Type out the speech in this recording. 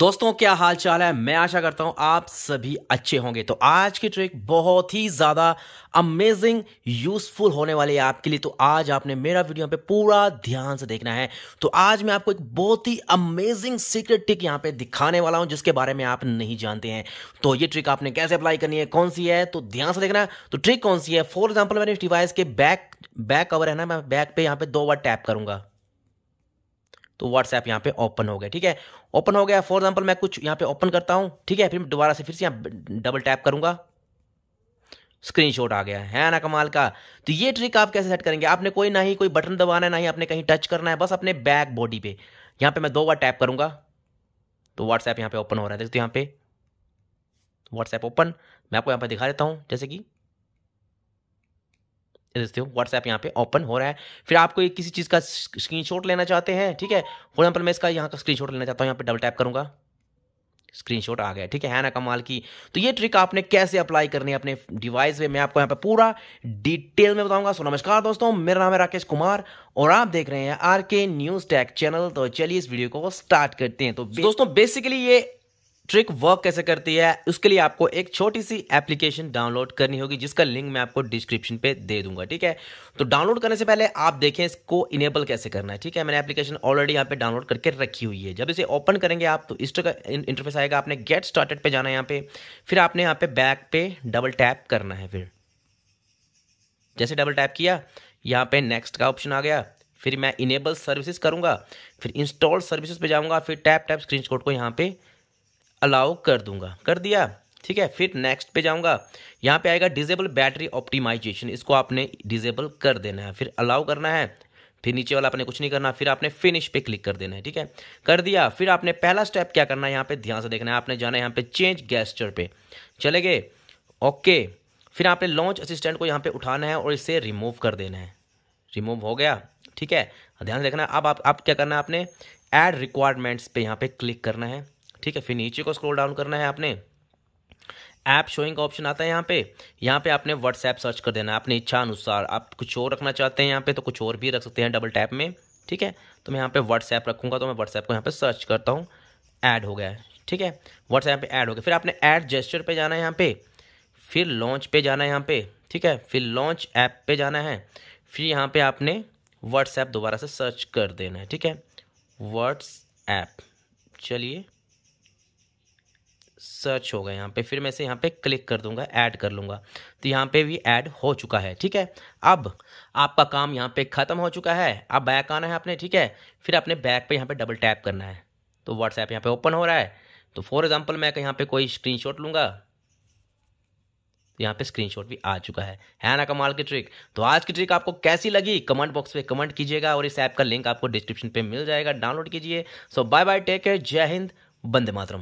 दोस्तों क्या हाल चाल है मैं आशा करता हूं आप सभी अच्छे होंगे तो आज की ट्रिक बहुत ही ज़्यादा अमेजिंग यूजफुल होने वाली है आपके लिए तो आज आपने मेरा वीडियो पे पूरा ध्यान से देखना है तो आज मैं आपको एक बहुत ही अमेजिंग सीक्रेट ट्रिक यहां पे दिखाने वाला हूं जिसके बारे में आप नहीं जानते हैं तो ये ट्रिक आपने कैसे अप्लाई करनी है कौन सी है तो ध्यान से देखना है तो ट्रिक कौन सी है फॉर एग्जाम्पल मैंने इस डिवाइस के बैक बैक कवर है ना मैं बैक पे यहाँ पे दो बार टैप करूंगा तो व्हाट्सएप यहाँ पे ओपन हो गया ठीक है ओपन हो गया फॉर एग्जाम्पल मैं कुछ यहाँ पे ओपन करता हूँ ठीक है फिर दोबारा से फिर से यहाँ डबल टैप स्क्रीन स्क्रीनशॉट आ गया है ना कमाल का तो ये ट्रिक आप कैसे सेट करेंगे आपने कोई ना ही कोई बटन दबाना है ना ही आपने कहीं टच करना है बस अपने बैक बॉडी पे यहाँ पे मैं दो बार टैप करूंगा तो व्हाट्सएप यहाँ पे ओपन हो रहा है देखते यहाँ पे व्हाट्सएप ओपन मैं आपको यहाँ पे दिखा देता हूँ जैसे कि देखते हो व्हाट्सएप यहाँ पे ओपन हो रहा है फिर आपको ये किसी चीज़ का स्क्रीनशॉट लेना चाहते हैं ठीक है फॉर एग्जाम्पल मैं इसका यहाँ का स्क्रीनशॉट लेना चाहता हूँ यहाँ पे डबल टैप करूँगा स्क्रीनशॉट आ गया ठीक है है ना कमाल की तो ये ट्रिक आपने कैसे अप्लाई करनी है अपने डिवाइस में मैं आपको यहाँ पे पूरा डिटेल में बताऊंगा सो नमस्कार दोस्तों मेरा नाम है राकेश कुमार और आप देख रहे हैं आर के न्यूज टैक चैनल तो चलिए इस वीडियो को स्टार्ट करते हैं तो बे... दोस्तों बेसिकली ये ट्रिक वर्क कैसे करती है उसके लिए आपको एक छोटी सी एप्लीकेशन डाउनलोड करनी होगी जिसका लिंक मैं आपको डिस्क्रिप्शन पे दे दूंगा ठीक है तो डाउनलोड करने से पहले आप देखें इसको इनेबल कैसे करना है ठीक है मैंने एप्लीकेशन ऑलरेडी यहाँ पे डाउनलोड करके रखी हुई है जब इसे ओपन करेंगे आप तो का इंटरफेस आएगा आपने गेट स्टार्टेड पे जाना है यहाँ पे फिर आपने यहाँ पे बैक पे डबल टैप करना है फिर जैसे डबल टैप किया यहाँ पे नेक्स्ट का ऑप्शन आ गया फिर मैं इनेबल सर्विसेज करूंगा फिर इंस्टॉल सर्विसेज पे जाऊँगा फिर टैप टैप स्क्रीन को यहाँ पे अलाउ कर दूंगा कर दिया ठीक है फिर नेक्स्ट पे जाऊंगा यहाँ पे आएगा डिजेबल बैटरी ऑप्टिमाइजेशन इसको आपने डिजेबल कर देना है फिर अलाउ करना है फिर नीचे वाला आपने कुछ नहीं करना फिर आपने फिनिश पे क्लिक कर देना है ठीक है कर दिया फिर आपने पहला स्टेप क्या करना है यहाँ पे ध्यान से देखना है आपने जाना है यहाँ पे चेंज गैस्टर पे चले गए ओके फिर आपने लॉन्च असिस्टेंट को यहाँ पे उठाना है और इसे रिमूव कर देना है रिमूव हो गया ठीक है ध्यान से देखना अब आप, आप क्या करना है आपने एड रिक्वायरमेंट्स पे यहाँ पे क्लिक करना है ठीक है फिर नीचे को स्क्रोल डाउन करना है आपने ऐप शोइंग का ऑप्शन आता है यहाँ पे यहाँ पे आपने व्हाट्सएप सर्च कर देना है अपनी इच्छा अनुसार आप कुछ और रखना चाहते हैं यहाँ पे तो कुछ और भी रख सकते हैं डबल टैप में ठीक है तो मैं यहाँ पे व्हाट्सएप रखूँगा तो मैं व्हाट्सएप को यहाँ पे सर्च करता हूँ ऐड हो गया है ठीक है व्हाट्सएप पे ऐड हो गया फिर आपने ऐड जेस्चर पर जाना है यहाँ पे फिर लॉन्च पे जाना है यहाँ पे ठीक है फिर लॉन्च ऐप पर जाना है फिर यहाँ पर आपने व्हाट्सएप दोबारा से सर्च कर देना है ठीक है व्हाट्सएप चलिए सर्च होगा यहाँ पे फिर मैं इसे यहाँ पे क्लिक कर दूंगा ऐड कर लूँगा तो यहाँ पे भी ऐड हो चुका है ठीक है अब आपका काम यहाँ पे ख़त्म हो चुका है अब बैक आना है आपने ठीक है फिर आपने बैक पे यहाँ पे डबल टैप करना है तो व्हाट्सएप यहाँ पे ओपन हो रहा है तो फॉर एग्ज़ाम्पल मैं यहाँ पे कोई स्क्रीन शॉट तो यहाँ पे स्क्रीनशॉट भी आ चुका है है ना कमाल की ट्रिक तो आज की ट्रिक आपको कैसी लगी कमेंट बॉक्स में कमेंट कीजिएगा और इस ऐप का लिंक आपको डिस्क्रिप्शन पे मिल जाएगा डाउनलोड कीजिए so bye bye take care जय हिंद बंदे मातरम